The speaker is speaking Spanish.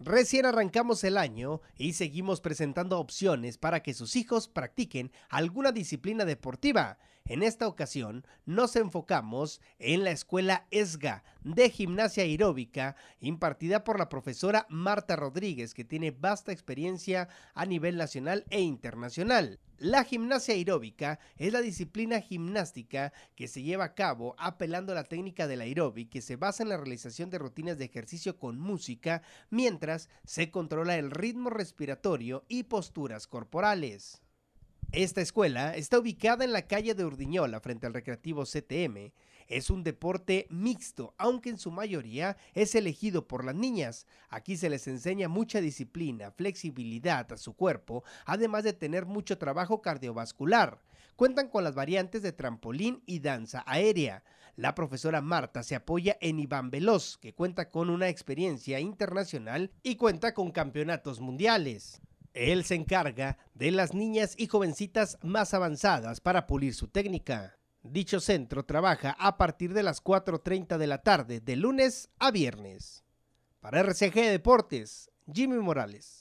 Recién arrancamos el año y seguimos presentando opciones para que sus hijos practiquen alguna disciplina deportiva. En esta ocasión nos enfocamos en la escuela ESGA de gimnasia aeróbica impartida por la profesora Marta Rodríguez, que tiene vasta experiencia a nivel nacional e internacional. La gimnasia aeróbica es la disciplina gimnástica que se lleva a cabo apelando a la técnica del aeróbic que se basa en la realización de rutinas de ejercicio con música mientras se controla el ritmo respiratorio y posturas corporales. Esta escuela está ubicada en la calle de Urdiñola frente al recreativo CTM. Es un deporte mixto, aunque en su mayoría es elegido por las niñas. Aquí se les enseña mucha disciplina, flexibilidad a su cuerpo, además de tener mucho trabajo cardiovascular. Cuentan con las variantes de trampolín y danza aérea. La profesora Marta se apoya en Iván Veloz, que cuenta con una experiencia internacional y cuenta con campeonatos mundiales. Él se encarga de las niñas y jovencitas más avanzadas para pulir su técnica. Dicho centro trabaja a partir de las 4.30 de la tarde, de lunes a viernes. Para RCG Deportes, Jimmy Morales.